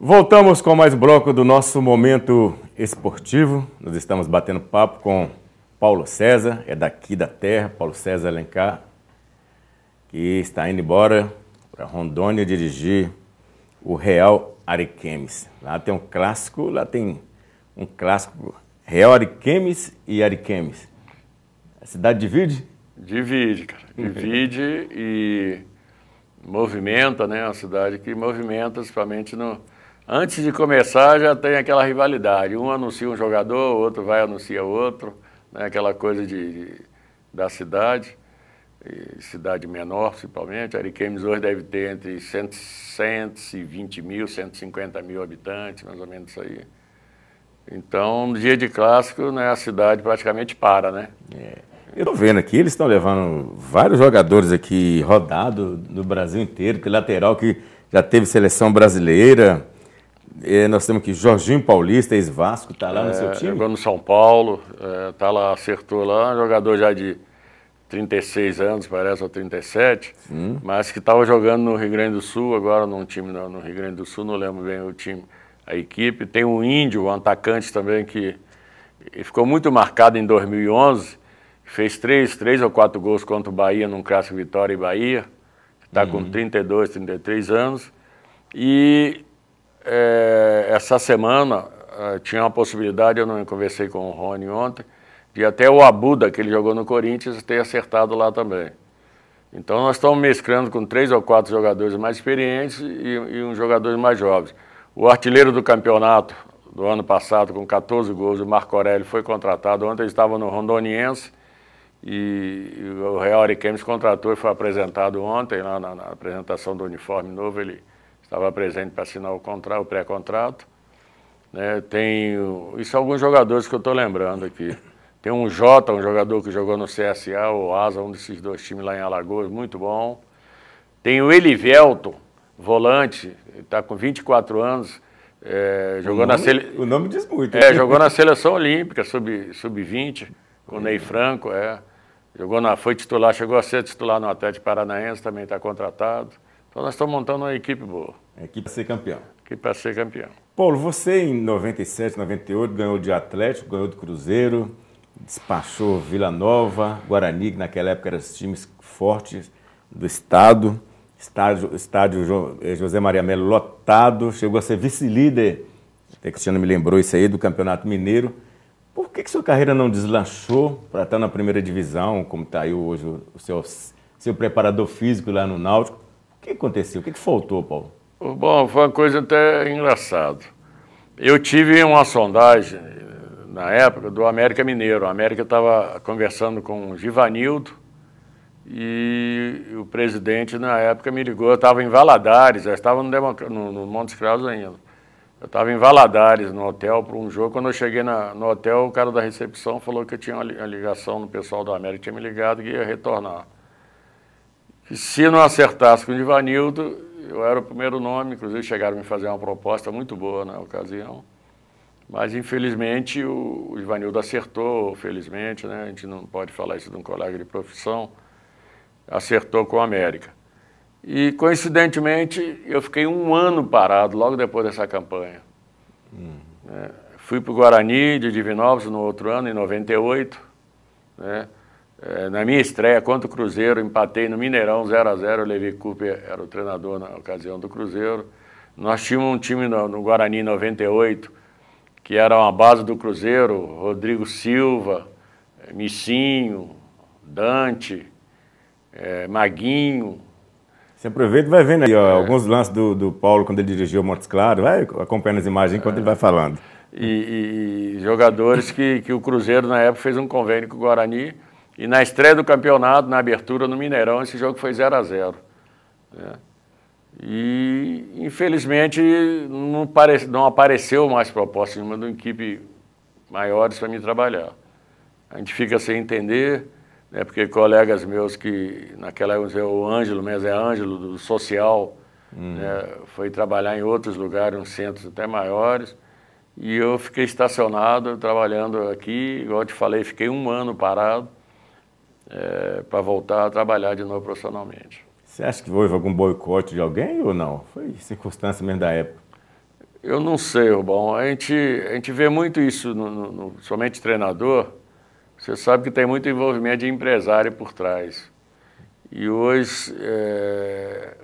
Voltamos com mais bloco do nosso momento esportivo. Nós estamos batendo papo com Paulo César, é daqui da terra, Paulo César Alencar, que está indo embora para Rondônia dirigir o Real Ariquemes. Lá tem um clássico, lá tem um clássico Real Ariquemes e Ariquemes. A cidade divide? Divide, cara. Divide e movimenta, né? A uma cidade que movimenta, principalmente no, antes de começar já tem aquela rivalidade. Um anuncia um jogador, o outro vai anuncia outro, né? aquela coisa de, de da cidade, cidade menor principalmente. Ariquemes hoje deve ter entre 120 mil, 150 mil habitantes, mais ou menos isso aí. Então, no dia de clássico, né, a cidade praticamente para, né? É. Eu tô vendo aqui, eles estão levando vários jogadores aqui rodado do Brasil inteiro, que lateral que já teve seleção brasileira. É, nós temos aqui Jorginho Paulista, ex-Vasco, está lá no seu é, time? Jogou no São Paulo, está é, tá lá, acertou lá, um jogador já de 36 anos, parece, ou 37, Sim. mas que estava jogando no Rio Grande do Sul, agora num time no, no Rio Grande do Sul, não lembro bem o time, a equipe. Tem um índio, um atacante também, que ficou muito marcado em 2011, fez três, três ou quatro gols contra o Bahia num clássico Vitória e Bahia, está uhum. com 32, 33 anos. E é, essa semana é, tinha uma possibilidade, eu não conversei com o Rony ontem, de até o Abuda, que ele jogou no Corinthians, ter acertado lá também. Então nós estamos mesclando com três ou quatro jogadores mais experientes e, e uns jogadores mais jovens. O artilheiro do campeonato do ano passado, com 14 gols, o Marco Aurélio, foi contratado. Ontem ele estava no Rondoniense e, e o Real Ariquemes contratou e foi apresentado ontem, lá na, na apresentação do uniforme novo, ele estava presente para assinar o contrato, o pré-contrato. Né, tem, isso é alguns jogadores que eu estou lembrando aqui. Tem um Jota, um jogador que jogou no CSA, o Asa, um desses dois times lá em Alagoas, muito bom. Tem o Elivelto, volante, está com 24 anos. É, jogou nome, na seleção o nome diz muito. É, jogou na seleção olímpica, sub-20, sub com o Ney Franco. É. Jogou na, foi titular, chegou a ser titular no Atlético Paranaense, também está contratado. Então nós estamos montando uma equipe boa. Equipe para ser campeão. Equipe para ser campeão. Paulo, você em 97, 98 ganhou de Atlético, ganhou do Cruzeiro, despachou Vila Nova, Guarani, que naquela época eram os times fortes do estado. Estádio, estádio eh, José Maria Melo lotado, chegou a ser vice-líder, até senhor me lembrou isso aí, do Campeonato Mineiro. Por que, que sua carreira não deslanchou para estar na primeira divisão, como está aí hoje o seu, seu preparador físico lá no Náutico? que aconteceu? O que, que faltou, Paulo? Bom, foi uma coisa até engraçada. Eu tive uma sondagem na época do América Mineiro. O América estava conversando com o Givanildo e o presidente na época me ligou. Eu estava em Valadares, eu estava no, Democ... no, no Montes Claros ainda. Eu estava em Valadares, no hotel, para um jogo. Quando eu cheguei na, no hotel, o cara da recepção falou que eu tinha uma ligação no pessoal do América, tinha me ligado que ia retornar que se não acertasse com o Ivanildo, eu era o primeiro nome, inclusive chegaram a me fazer uma proposta muito boa na ocasião. Mas, infelizmente, o, o Ivanildo acertou, felizmente, né? a gente não pode falar isso de um colega de profissão, acertou com a América. E, coincidentemente, eu fiquei um ano parado logo depois dessa campanha. Hum. É, fui para o Guarani de Divinópolis no outro ano, em 98, né? É, na minha estreia contra o Cruzeiro, empatei no Mineirão 0 a 0 O Levi Cooper era o treinador na ocasião do Cruzeiro. Nós tínhamos um time no, no Guarani 98, que era uma base do Cruzeiro: Rodrigo Silva, eh, Missinho, Dante, é, Maguinho. Você aproveita e vai vendo aí ó, é. alguns lances do, do Paulo quando ele dirigiu o Montes Claro, vai acompanhando as imagens enquanto é. ele vai falando. E, e, jogadores que, que o Cruzeiro na época fez um convênio com o Guarani e na estreia do campeonato, na abertura no Mineirão, esse jogo foi 0 a 0 né? E, infelizmente, não, pare... não apareceu mais proposta nenhuma de uma equipe maiores para me trabalhar. A gente fica sem entender, né, porque colegas meus que, naquela época, o Ângelo, mas é Ângelo, do social, hum. né, foi trabalhar em outros lugares, uns centros até maiores, e eu fiquei estacionado, trabalhando aqui, igual eu te falei, fiquei um ano parado, é, para voltar a trabalhar de novo profissionalmente. Você acha que houve algum boicote de alguém ou não? Foi circunstância mesmo da época? Eu não sei, Rubão. A gente, a gente vê muito isso, no, no, no, somente treinador. Você sabe que tem muito envolvimento de empresário por trás. E hoje, é,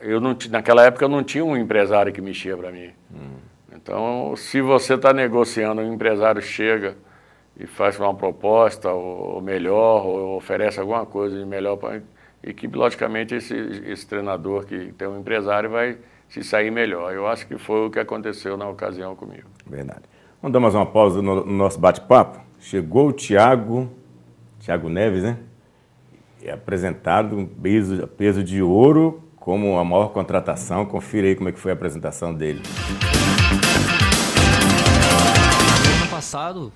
eu não, naquela época eu não tinha um empresário que mexia para mim. Hum. Então, se você está negociando, um empresário chega e faz uma proposta ou melhor, ou oferece alguma coisa de melhor para e que logicamente esse, esse treinador que tem um empresário vai se sair melhor. Eu acho que foi o que aconteceu na ocasião comigo. Verdade. Vamos dar mais uma pausa no, no nosso bate-papo. Chegou o Tiago, Tiago Neves, né? É apresentado um peso, peso de ouro como a maior contratação. Confira aí como é que foi a apresentação dele. Ano passado,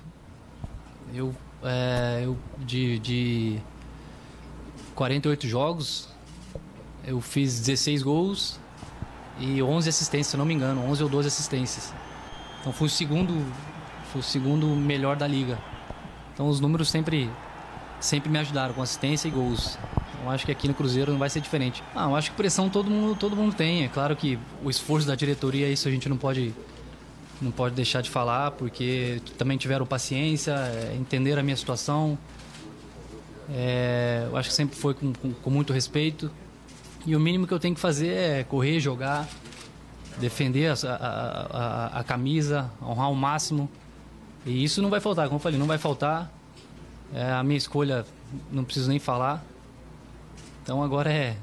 eu, é, eu de, de 48 jogos, eu fiz 16 gols e 11 assistências, se não me engano, 11 ou 12 assistências. Então fui o segundo, fui o segundo melhor da liga. Então os números sempre, sempre me ajudaram com assistência e gols. Então acho que aqui no Cruzeiro não vai ser diferente. Ah, eu acho que pressão todo mundo, todo mundo tem. É claro que o esforço da diretoria, isso a gente não pode não pode deixar de falar, porque também tiveram paciência, entender é, entenderam a minha situação. É, eu acho que sempre foi com, com, com, muito respeito. E o mínimo que eu tenho que fazer é correr, jogar, defender a, a, a, a camisa, honrar o máximo. E isso não vai faltar, como eu falei, não vai faltar. É, a minha escolha, não preciso nem falar. Então agora é,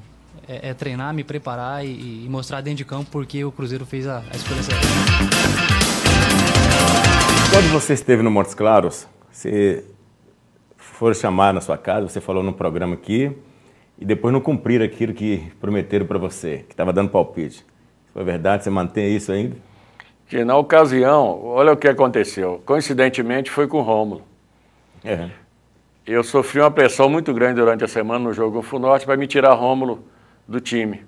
é, é treinar, me preparar e, e, mostrar dentro de campo porque o Cruzeiro fez a, a escolha certa. Quando você esteve no Montes Claros, você foi chamar na sua casa, você falou no programa aqui, e depois não cumpriram aquilo que prometeram para você, que estava dando palpite. Foi verdade? Você mantém isso ainda? Que na ocasião, olha o que aconteceu. Coincidentemente, foi com o Rômulo. É. Eu sofri uma pressão muito grande durante a semana no jogo com o Norte para me tirar Rômulo do time.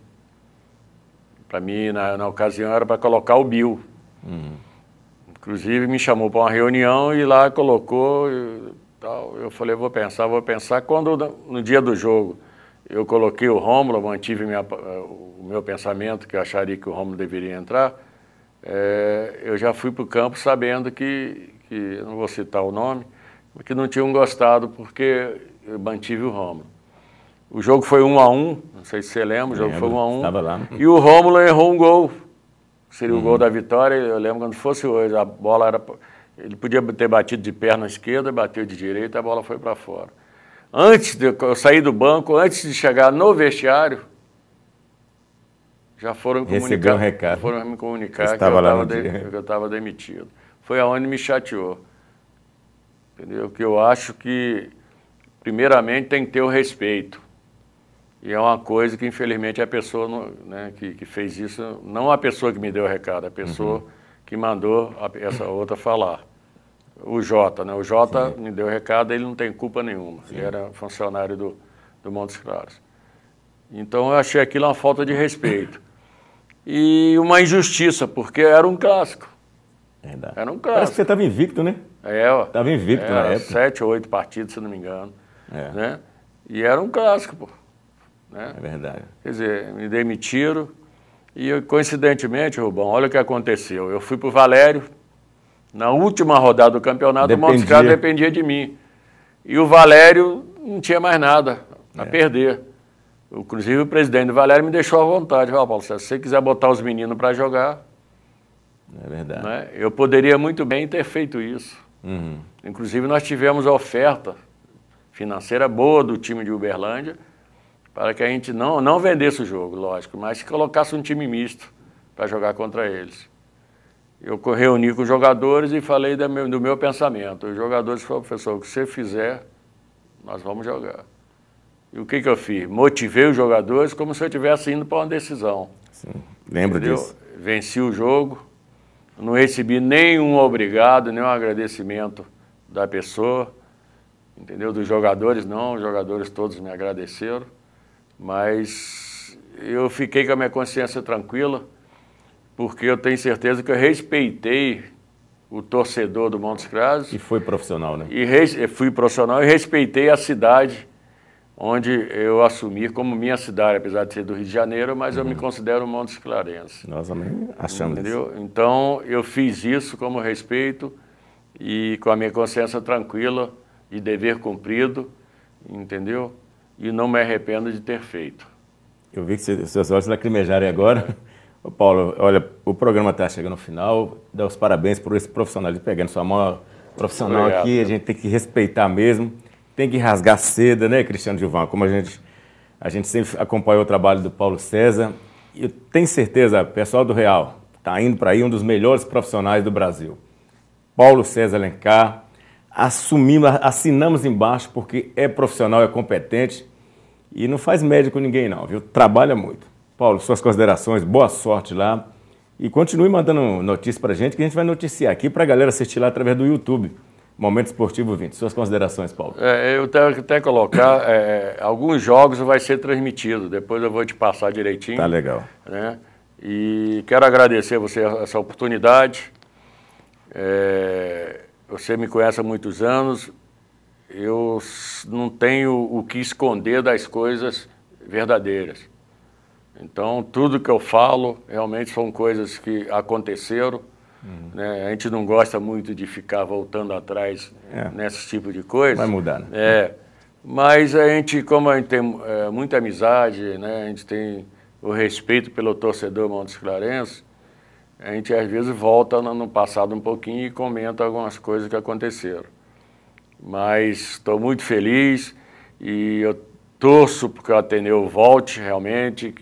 Para mim, na, na ocasião, era para colocar o Bill. Uhum. Inclusive me chamou para uma reunião e lá colocou tal. Eu falei, vou pensar, vou pensar. Quando no dia do jogo eu coloquei o Rômulo, mantive minha, o meu pensamento que eu acharia que o Rômulo deveria entrar, é, eu já fui para o campo sabendo que, que, não vou citar o nome, que não tinham gostado porque eu mantive o Rômulo. O jogo foi um a um, não sei se você lembra, o jogo foi um a um. Lá. E o Rômulo errou um gol Seria uhum. o gol uhum. da vitória, eu lembro quando fosse hoje, a bola era. Ele podia ter batido de perna esquerda, bateu de direita, a bola foi para fora. Antes de eu sair do banco, antes de chegar no vestiário, já foram me comunicar. Um recado. Foram me comunicar que eu, estava que eu estava demitido. Foi aonde me chateou. Entendeu? Que eu acho que, primeiramente, tem que ter o respeito. E é uma coisa que, infelizmente, a pessoa não, né, que, que, fez isso, não a pessoa que me deu o recado, a pessoa uhum. que mandou a, essa outra falar. O Jota, né? O Jota Sim. me deu o recado, ele não tem culpa nenhuma. Sim. Ele era funcionário do, do Montes Claros. Então, eu achei aquilo uma falta de respeito. E uma injustiça, porque era um clássico. Verdade. Era um clássico. Parece que você estava invicto, né? É, ó. Estava invicto era na época. Sete ou oito partidos, se não me engano. É. Né? E era um clássico, pô. Né? É verdade. Quer dizer, me demitiram e eu, coincidentemente, Rubão, olha o que aconteceu. Eu fui para o Valério, na última rodada do campeonato, dependia. o Montes Claros dependia de mim. E o Valério não tinha mais nada a é. perder. Inclusive, o presidente do Valério me deixou à vontade. Falou, Paulo, se você quiser botar os meninos para jogar... É verdade. Né? Eu poderia muito bem ter feito isso. Uhum. Inclusive, nós tivemos a oferta financeira boa do time de Uberlândia, para que a gente não, não vendesse o jogo, lógico, mas colocasse um time misto para jogar contra eles. Eu reuni com os jogadores e falei do meu, do meu pensamento. Os jogadores falaram, professor, o que você fizer, nós vamos jogar. E o que, que eu fiz? Motivei os jogadores como se eu estivesse indo para uma decisão. Sim, lembro Entendeu? disso. Venci o jogo, não recebi nenhum obrigado, nenhum agradecimento da pessoa, entendeu? Dos jogadores, não, os jogadores todos me agradeceram. Mas eu fiquei com a minha consciência tranquila, porque eu tenho certeza que eu respeitei o torcedor do Montes Claros. E foi profissional, né? E res, fui profissional e respeitei a cidade onde eu assumi como minha cidade, apesar de ser do Rio de Janeiro, mas uhum. eu me uhum. considero Montes Clarense. Nós também achamos Entendeu? Isso. Então, eu fiz isso como respeito e com a minha consciência tranquila e dever cumprido, entendeu? e não me arrependo de ter feito. Eu vi que seus olhos lacrimejarem agora. Ô Paulo, olha, o programa está chegando ao final. Dá os parabéns por esse profissional de pegando sua mão profissional Obrigado, aqui. A gente tem que respeitar mesmo. Tem que rasgar seda, né, Cristiano Gilvão? Como a gente, a gente sempre acompanhou o trabalho do Paulo César. E eu tenho certeza, pessoal do Real, está indo para aí um dos melhores profissionais do Brasil. Paulo César Alencar, assumimos, assinamos embaixo porque é profissional, é competente e não faz média com ninguém não, viu? Trabalha muito. Paulo, suas considerações, boa sorte lá e continue mandando notícias para gente que a gente vai noticiar aqui para a galera assistir lá através do YouTube. Momento Esportivo 20. Suas considerações, Paulo. É, eu tenho até colocar, é, é, alguns jogos vai ser transmitido, depois eu vou te passar direitinho. Tá legal. Né? E quero agradecer a você essa oportunidade. É, você me conhece há muitos anos, eu não tenho o que esconder das coisas verdadeiras. Então, tudo que eu falo realmente são coisas que aconteceram. Uhum. Né? A gente não gosta muito de ficar voltando atrás é. nesse tipo de coisa. Vai mudar, né? É. Mas a gente, como a gente tem é, muita amizade, né? a gente tem o respeito pelo torcedor Montes Clarence, a gente às vezes volta no passado um pouquinho e comenta algumas coisas que aconteceram. Mas estou muito feliz e eu torço porque o Ateneu volte realmente,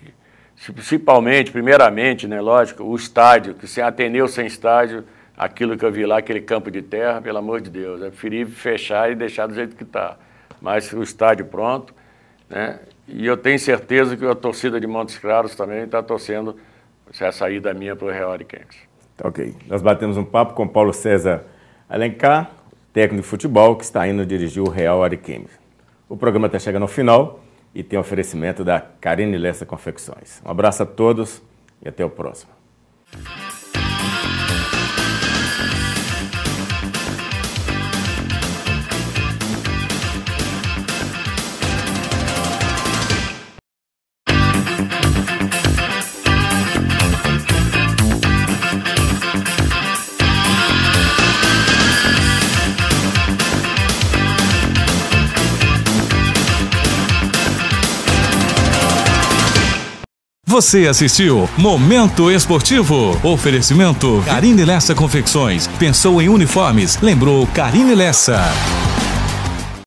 principalmente, primeiramente, né, lógico, o estádio, que sem Ateneu, sem estádio, aquilo que eu vi lá, aquele campo de terra, pelo amor de Deus, é preferível fechar e deixar do jeito que está. Mas o estádio pronto, né, e eu tenho certeza que a torcida de Montes Claros também está torcendo essa é a saída minha para o Real Ariquemes. Tá ok. Nós batemos um papo com Paulo César Alencar, técnico de futebol, que está indo dirigir o Real Ariquemes. O programa está chegando ao final e tem oferecimento da Carine Lessa Confecções. Um abraço a todos e até o próximo. Você assistiu Momento Esportivo. Oferecimento Carine Lessa Confecções. Pensou em uniformes? Lembrou Carine Lessa.